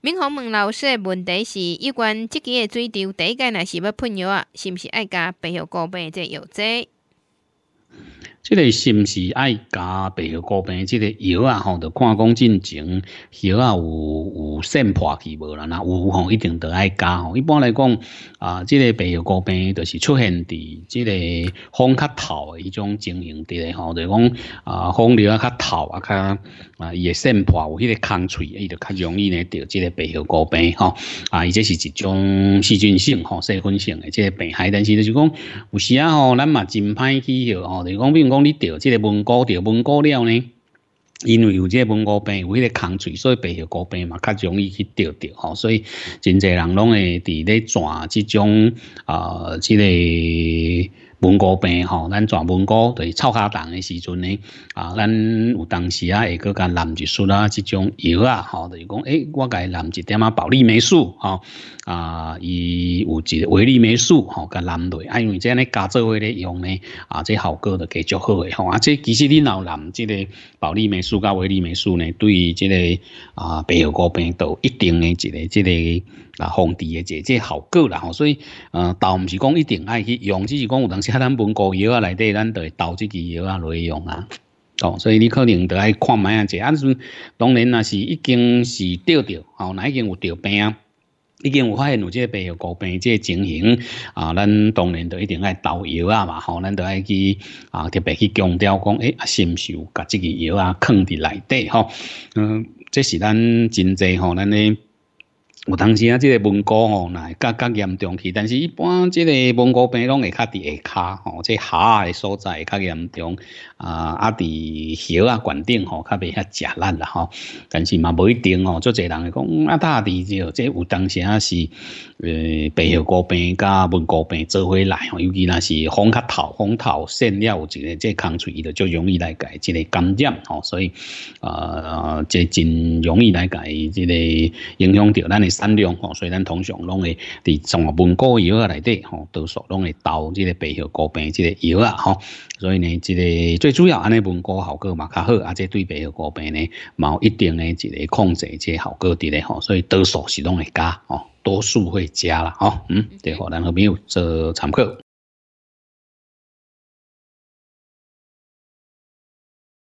敏宏问老师的问题是：有关即期的水稻，第一间也是要喷药啊，是毋是爱加白药高倍的这药剂？即个是毋是爱加白血高病，即个药啊吼，就看讲进前，药啊有有渗破去无啦，那有吼一定得爱加吼。一般来讲啊，即个白血高病就是出现伫即个风较透诶一种情形底咧吼，就讲啊风流啊较透啊较啊伊个渗破有迄个空隙，伊就较容易咧得即个白血高病吼。啊，伊这是一种细菌性吼、细菌性诶即个病害，但是就是讲有时啊吼，咱嘛真歹去吼，就讲比如讲。讲你钓，这个蒙古钓蒙古了呢，因为有这个蒙古病，有迄个空水，所以白血高病嘛，较容易去钓着吼，所以真侪人拢会伫咧转这种啊，这个。蒙古病吼，咱全蒙古就是臭下蛋的时阵呢，啊，咱有当时啊，会去甲蓝一素啊，这种药啊，吼，就是讲，诶，我伊蓝一点啊，保利霉素吼，啊，伊有一个维力霉素吼，甲蓝落，啊，因为这样咧加做咧用咧，啊，这效果就加足好诶，吼，啊，这其实你有蓝这个保利霉素甲维力霉素呢，对这个啊白药膏病都一定的一个这个啊防治的这这效果啦吼，所以呃，倒唔是讲一定爱去用，只是讲有当时。咱本国药啊，内底咱会导自支药啊，内用啊，哦，所以你可能得爱看卖啊，即啊，阵当然那是已经是调到，哦，哪已经有调病啊，已经有发现有这病有膏病这情形啊，咱当然就一定爱导药啊嘛，吼，咱就爱去啊，特别去强调讲，哎，啊，是有把这个药啊藏伫内底吼。嗯，这是咱真济吼，咱咧。有当时啊，即个蒙古吼，那较较严重去，但是一般即个蒙古病拢会较伫下骹吼，即下诶所在会较严重啊，啊伫喉啊管顶吼，较袂遐食力啦吼，但是嘛无一定吼，做侪人会讲啊，大伫即即有当时啊是，呃，白血高病甲蒙古病做伙来吼，尤其若是风较透，风透扇了有一个即抗伊的就容易来改即个感染吼，所以啊，即真容易来伊即个影响着咱。产量吼，所以咱通常拢会伫中药半膏药啊内底吼，多数拢会投即个白血膏病即个药啊吼，所以呢即个最主要安尼半膏效果嘛较好，啊即对白血膏病呢冇一定诶一个控制，即个效果伫咧，吼，所以多数是拢会加，吼，多数会加啦，吼，嗯，对，然后没有做参考。